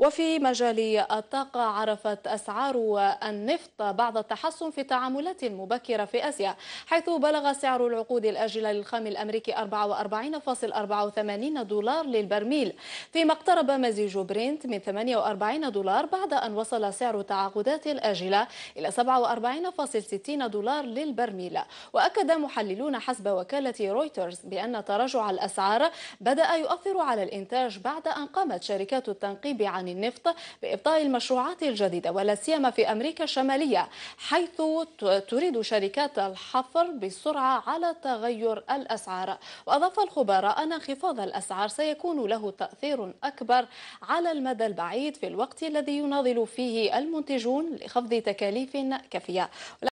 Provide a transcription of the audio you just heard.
وفي مجال الطاقة عرفت أسعار النفط بعض التحسن في التعاملات المبكرة في آسيا حيث بلغ سعر العقود الآجلة للخام الأمريكي 44.84 دولار للبرميل فيما اقترب مزيج برينت من 48 دولار بعد أن وصل سعر التعاقدات الآجلة إلى 47.60 دولار للبرميل وأكد محللون حسب وكالة رويترز بأن تراجع الأسعار بدأ يؤثر على الإنتاج بعد أن قامت شركات التنقيب عن النفط بإبطاء المشروعات الجديدة ولا سيما في أمريكا الشمالية حيث تريد شركات الحفر بسرعة على تغير الأسعار وأضاف الخبراء أن انخفاض الأسعار سيكون له تأثير أكبر على المدى البعيد في الوقت الذي يناضل فيه المنتجون لخفض تكاليف كافية